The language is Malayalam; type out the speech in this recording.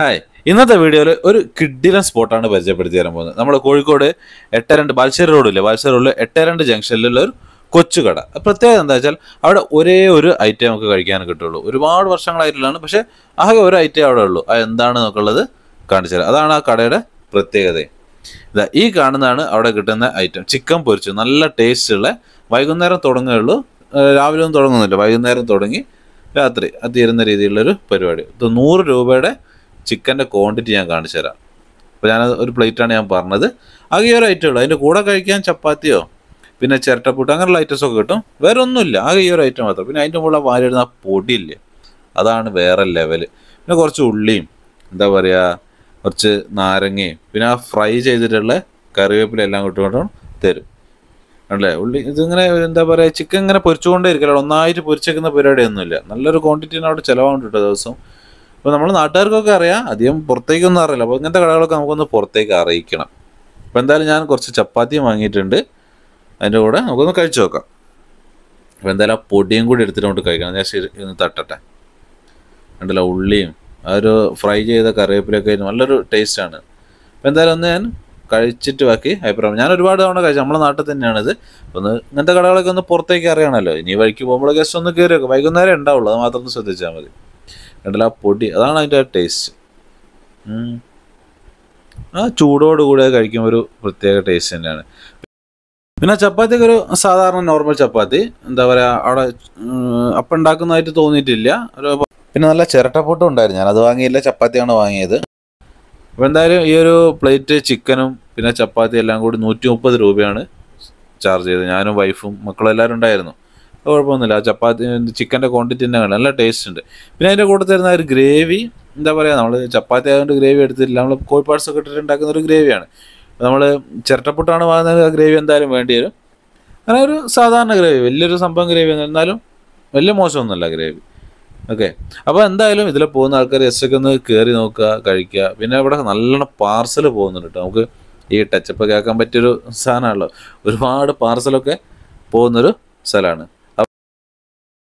ഹായ് ഇന്നത്തെ വീഡിയോയിൽ ഒരു കിഡിലൻ സ്പോട്ടാണ് പരിചയപ്പെടുത്തി തരാൻ പോകുന്നത് നമ്മൾ കോഴിക്കോട് എട്ട് രണ്ട് ബാൽശ്ശേരി റോഡില്ല ബാൽശ്ശേരി റോഡിൽ എട്ട് രണ്ട് ജംഗ്ഷനിലുള്ള ഒരു കൊച്ചുകട പ്രത്യേകത എന്താ വെച്ചാൽ അവിടെ ഒരേ ഒരു ഐറ്റം നമുക്ക് കഴിക്കാൻ കിട്ടുള്ളൂ ഒരുപാട് വർഷങ്ങളായിട്ടുള്ളതാണ് പക്ഷേ ആകെ ഒരു ഐറ്റം അവിടെ ഉള്ളൂ അത് എന്താണ് നോക്കുള്ളത് കാണിച്ചു തരാം അതാണ് ആ കടയുടെ പ്രത്യേകത ഇതാ ഈ കാണുന്നതാണ് അവിടെ കിട്ടുന്ന ഐറ്റം ചിക്കൻ പൊരിച്ചു നല്ല ടേസ്റ്റ് ഉള്ള വൈകുന്നേരം തുടങ്ങുകയുള്ളൂ രാവിലെ ഒന്നും തുടങ്ങുന്നില്ല വൈകുന്നേരം തുടങ്ങി രാത്രി അത് തീരുന്ന രീതിയിലുള്ളൊരു പരിപാടി ഇത് നൂറ് രൂപയുടെ ചിക്കൻ്റെ ക്വാണ്ടിറ്റി ഞാൻ കാണിച്ചു തരാം അപ്പോൾ ഞാൻ ഒരു പ്ലേറ്റാണ് ഞാൻ പറഞ്ഞത് ആകെ ഒരു ഐറ്റം ഉള്ളൂ അതിൻ്റെ കൂടെ കഴിക്കാൻ ചപ്പാത്തിയോ പിന്നെ ചിരട്ടപ്പൂട്ട് അങ്ങനെയുള്ള ഐറ്റംസൊക്കെ കിട്ടും വേറെ ഒന്നുമില്ല ആകെ ഈ ഒരു ഐറ്റം മാത്രം പിന്നെ അതിൻ്റെ മുകളിൽ വാരിയിടുന്ന ആ പൊടിയില്ലേ അതാണ് വേറെ ലെവൽ പിന്നെ കുറച്ച് ഉള്ളിയും എന്താ പറയുക കുറച്ച് നാരങ്ങയും പിന്നെ ആ ഫ്രൈ ചെയ്തിട്ടുള്ള കറിവേപ്പില എല്ലാം കൊണ്ടുകൊണ്ടും തരും അല്ലേ ഉള്ളി ഇതിങ്ങനെ എന്താ പറയുക ചിക്കൻ ഇങ്ങനെ പൊരിച്ചുകൊണ്ടേ ഇരിക്കില്ല ഒന്നായിട്ട് പൊരിച്ചേക്കുന്ന പരിപാടിയൊന്നുമില്ല നല്ലൊരു ക്വാണ്ടിറ്റിന് അവിടെ ചിലവാണ്ടിട്ടോ ദിവസം അപ്പോൾ നമ്മൾ നാട്ടുകാർക്കൊക്കെ അറിയാം അധികം പുറത്തേക്കൊന്നും അറിയില്ല അപ്പോൾ ഇങ്ങനത്തെ കടകളൊക്കെ നമുക്കൊന്ന് പുറത്തേക്ക് അറിയിക്കണം അപ്പോൾ എന്തായാലും ഞാൻ കുറച്ച് ചപ്പാത്തിയും വാങ്ങിയിട്ടുണ്ട് അതിൻ്റെ കൂടെ നമുക്കൊന്ന് കഴിച്ചു നോക്കാം അപ്പോൾ എന്തായാലും ആ പൊടിയും കൂടി എടുത്തിട്ട് കൊണ്ട് കഴിക്കണം ഞാൻ ശരി ഒന്ന് തട്ടട്ടെ ഉണ്ടല്ലോ ഉള്ളിയും ആ ഒരു ഫ്രൈ ചെയ്ത കറിവേപ്പിലൊക്കെ നല്ലൊരു ടേസ്റ്റാണ് അപ്പോൾ എന്തായാലും ഒന്ന് ഞാൻ കഴിച്ചിട്ട് ബാക്കി അഭിപ്രായം ഞാൻ ഒരുപാട് തവണ കഴിച്ചു നമ്മുടെ നാട്ടിൽ തന്നെയാണിത് ഒന്ന് ഇങ്ങനത്തെ കടകളൊക്കെ ഒന്ന് പുറത്തേക്ക് അറിയണമല്ലോ ഇനി വഴിക്ക് പോകുമ്പോൾ ഗസ്റ്റ് ഒന്ന് കയറിയൊക്കെ വൈകുന്നേരം ഉണ്ടാവുള്ളൂ അത് മാത്രം ശ്രദ്ധിച്ചാൽ മതി കണ്ടല്ല ആ പൊടി അതാണ് അതിൻ്റെ ആ ടേസ്റ്റ് ആ ചൂടോട് കൂടെ കഴിക്കുമ്പോൾ ഒരു പ്രത്യേക ടേസ്റ്റ് തന്നെയാണ് പിന്നെ ചപ്പാത്തിക്ക് ഒരു സാധാരണ നോർമൽ ചപ്പാത്തി എന്താ പറയുക അവിടെ അപ്പം ഉണ്ടാക്കുന്നതായിട്ട് തോന്നിയിട്ടില്ല ഒരു പിന്നെ നല്ല ചിരട്ടപ്പൊട്ടും ഉണ്ടായിരുന്നു ഞാൻ അത് വാങ്ങിയില്ല ചപ്പാത്തിയാണ് വാങ്ങിയത് അപ്പോൾ എന്തായാലും ഈ ഒരു പ്ലേറ്റ് ചിക്കനും പിന്നെ ചപ്പാത്തി എല്ലാം കൂടി നൂറ്റി മുപ്പത് രൂപയാണ് ചാർജ് ചെയ്തത് ഞാനും വൈഫും മക്കളെല്ലാവരും ഉണ്ടായിരുന്നു കുഴപ്പമൊന്നുമില്ല ചപ്പാത്തി ചിക്കൻ്റെ ക്വാണ്ടിറ്റി തന്നെ കണ്ടു നല്ല ടേസ്റ്റ് ഉണ്ട് പിന്നെ അതിൻ്റെ കൂടെ തരുന്ന ഒരു ഗ്രേവി എന്താ പറയുക നമ്മൾ ചപ്പാത്തി ആയതുകൊണ്ട് ഗ്രേവി എടുത്തിട്ടില്ല നമ്മൾ കോഴി ഒക്കെ ഇട്ടിട്ട് ഉണ്ടാക്കുന്ന ഒരു ഗ്രേവിയാണ് നമ്മൾ ചിരട്ടപ്പുട്ടാണ് വാങ്ങുന്നത് ആ ഗ്രേവി എന്തായാലും വേണ്ടി വരും അങ്ങനെ ഒരു സാധാരണ ഗ്രേവി വലിയൊരു സംഭവം ഗ്രേവി എന്നാലും വലിയ മോശമൊന്നുമല്ല ഗ്രേവി ഓക്കെ അപ്പോൾ എന്തായാലും ഇതിൽ പോകുന്ന ആൾക്കാർ എസ്റ്റൊക്കെ ഒന്ന് കയറി നോക്കുക കഴിക്കുക പിന്നെ ഇവിടെ നല്ലോണം പാർസൽ പോകുന്നുണ്ട് കേട്ടോ നമുക്ക് ഈ ടച്ചപ്പ് കേൾക്കാൻ പറ്റിയൊരു സാധനമാണല്ലോ ഒരുപാട് പാർസലൊക്കെ പോകുന്നൊരു സ്ഥലമാണ്